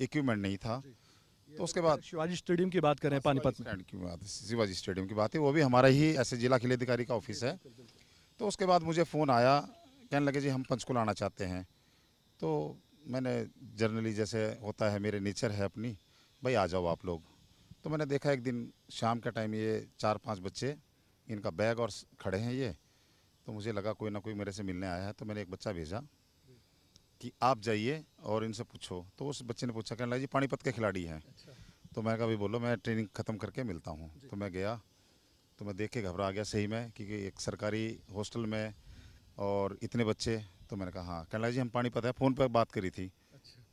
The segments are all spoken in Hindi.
इक्विपमेंट नहीं था तो उसके बाद शिवाजी स्टेडियम की बात करें हाँ, पानीपत की बात शिवाजी स्टेडियम की बात है वो भी हमारा ही ऐसे जिला खेल अधिकारी का ऑफिस है तो उसके बाद मुझे फ़ोन आया कहने लगे जी हम पंचकूला आना चाहते हैं तो मैंने जर्नली जैसे होता है मेरे नेचर है अपनी भाई आ जाओ आप लोग तो मैंने देखा एक दिन शाम का टाइम ये चार पांच बच्चे इनका बैग और खड़े हैं ये तो मुझे लगा कोई ना कोई मेरे से मिलने आया है तो मैंने एक बच्चा भेजा कि आप जाइए और इनसे पूछो तो उस बच्चे ने पूछा कहना जी पानीपत के खिलाड़ी हैं अच्छा। तो मैं कहा बोलो मैं ट्रेनिंग ख़त्म करके मिलता हूँ तो मैं गया तो मैं देख के घबरा गया सही में क्योंकि एक सरकारी हॉस्टल में और इतने बच्चे तो मैंने कहा हाँ कहना जी हम पानीपत है फ़ोन पर बात करी थी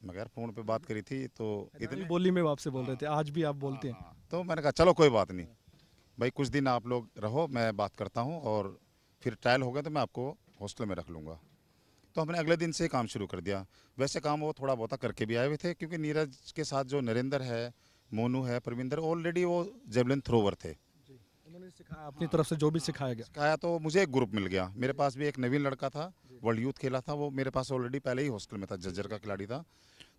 मगर अच्छा। फ़ोन पर बात करी थी तो इतनी बोली में आपसे बोल रहे थे हाँ। आज भी आप बोलते हैं हाँ, हाँ। तो मैंने कहा चलो कोई बात नहीं भाई कुछ दिन आप लोग रहो मैं बात करता हूँ और फिर ट्रायल हो गया तो मैं आपको हॉस्टल में रख लूँगा तो हमने अगले दिन से काम शुरू कर दिया वैसे काम वो थोड़ा बहुत करके भी आए हुए थे क्योंकि नीरज के साथ जो नरेंद्र है मोनू है परविंदर ऑलरेडी वो जेवलिन थ्रोवर थे सिखाया अपनी तरफ से जो भी सिखाया गया सिखाया तो मुझे एक ग्रुप मिल गया मेरे पास भी एक नवीन लड़का था वर्ल्ड यूथ खेला था वो मेरे पास ऑलरेडी पहले ही हॉस्टल में था जज्जर का खिलाड़ी था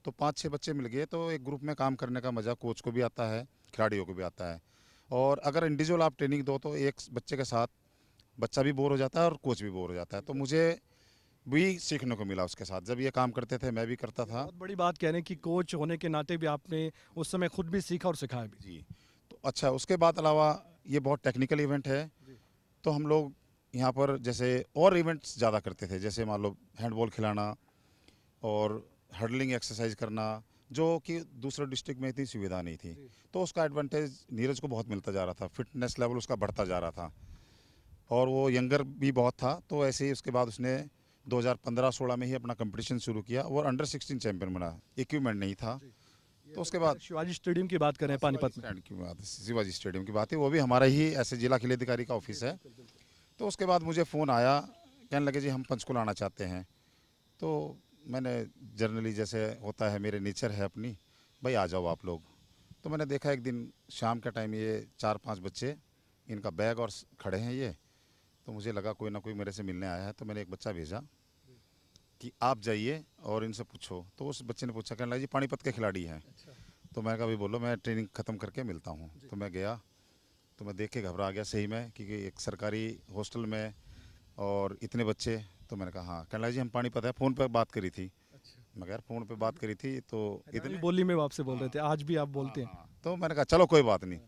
तो पाँच छः बच्चे मिल गए तो एक ग्रुप में काम करने का मज़ा कोच को भी आता है खिलाड़ियों को भी आता है और अगर इंडिविजुअल आप ट्रेनिंग दो तो एक बच्चे के साथ बच्चा भी बोर हो जाता है और कोच भी बोर हो जाता है तो मुझे भी सीखने को मिला उसके साथ जब ये काम करते थे मैं भी करता था बहुत बड़ी बात कह रहे हैं कि कोच होने के नाते भी आपने उस समय खुद भी सीखा और सिखाया भी जी तो अच्छा उसके बाद अलावा ये बहुत टेक्निकल इवेंट है तो हम लोग यहाँ पर जैसे और इवेंट्स ज़्यादा करते थे जैसे मान लो हैंडबॉल खिलाना और हर्डलिंग एक्सरसाइज करना जो कि दूसरे डिस्ट्रिक्ट में इतनी सुविधा नहीं थी तो उसका एडवांटेज नीरज को बहुत मिलता जा रहा था फिटनेस लेवल उसका बढ़ता जा रहा था और वो यंगर भी बहुत था तो ऐसे ही उसके बाद उसने 2015-16 में ही अपना कंपटीशन शुरू किया और अंडर 16 चैंपियन बना इक्विपमेंट नहीं था तो उसके बाद शिवाजी स्टेडियम की बात करें पानीपत स्टैंड की बात शिवाजी स्टेडियम की बात है वो भी हमारा ही ऐसे जिला खेल अधिकारी का ऑफिस है तो उसके बाद मुझे फ़ोन आया कहने लगे जी हम पंचकूला आना चाहते हैं तो मैंने जर्नली जैसे होता है मेरे नेचर है अपनी भाई आ जाओ आप लोग तो मैंने देखा एक दिन शाम का टाइम ये चार पाँच बच्चे इनका बैग और खड़े हैं ये तो मुझे लगा कोई ना कोई मेरे से मिलने आया है तो मैंने एक बच्चा भेजा कि आप जाइए और इनसे पूछो तो उस बच्चे ने पूछा कहना जी पानीपत के खिलाड़ी हैं अच्छा। तो मैंने कहा भाई बोलो मैं ट्रेनिंग ख़त्म करके मिलता हूँ तो मैं गया तो मैं देख के घबरा गया सही में क्योंकि एक सरकारी हॉस्टल में और इतने बच्चे तो मैंने कहा हाँ कहना जी हम पानीपत है फ़ोन पर बात करी थी अच्छा। मैं यार फ़ोन पे बात करी थी तो अच्छा, इतनी बोली में आपसे बोल रहे थे आज भी आप बोलते हैं हाँ, हाँ, हाँ। तो मैंने कहा चलो कोई बात नहीं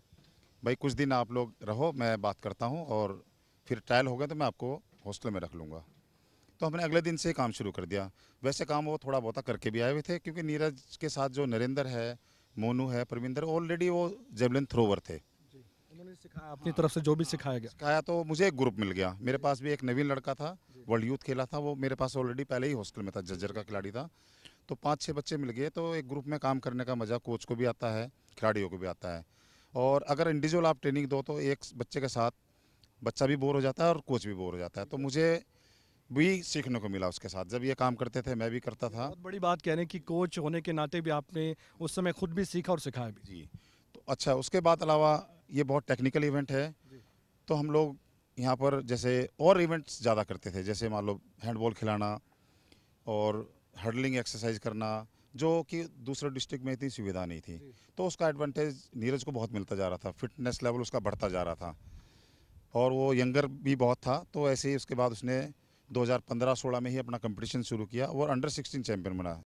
भाई कुछ दिन आप लोग रहो मैं बात करता हूँ और फिर ट्रायल हो गया तो मैं आपको हॉस्टल में रख लूँगा तो हमने अगले दिन से काम शुरू कर दिया वैसे काम वो थोड़ा बहुत करके भी आए हुए थे क्योंकि नीरज के साथ जो नरेंद्र है मोनू है परविंदर ऑलरेडी वो जेवलिन थ्रोवर थे सिखाया हाँ, अपनी तरफ से जो भी हाँ। सिखाया गया सिखाया तो मुझे एक ग्रुप मिल गया मेरे पास भी एक नवीन लड़का था वर्ल्ड यूथ खेला था वो मेरे पास ऑलरेडी पहले ही हॉस्टल में था जज्जर का खिलाड़ी था तो पाँच छः बच्चे मिल गए तो एक ग्रुप में काम करने का मज़ा कोच को भी आता है खिलाड़ियों को भी आता है और अगर इंडिविजुअल आप ट्रेनिंग दो तो एक बच्चे के साथ बच्चा भी बोर हो जाता है और कोच भी बोर हो जाता है तो मुझे भी सीखने को मिला उसके साथ जब ये काम करते थे मैं भी करता था बहुत बड़ी बात कह रहे हैं कि कोच होने के नाते भी आपने उस समय खुद भी सीखा और सिखाया भी जी तो अच्छा उसके बाद अलावा ये बहुत टेक्निकल इवेंट है तो हम लोग यहाँ पर जैसे और इवेंट्स ज़्यादा करते थे जैसे मान लो हैंडबॉल खिलाना और हर्डलिंग एक्सरसाइज करना जो कि दूसरे डिस्ट्रिक्ट में इतनी सुविधा नहीं थी तो उसका एडवांटेज नीरज को बहुत मिलता जा रहा था फिटनेस लेवल उसका बढ़ता जा रहा था और वो यंगर भी बहुत था तो ऐसे ही उसके बाद उसने 2015-16 में ही अपना कंपटीशन शुरू किया और अंडर 16 चैम्पियन बना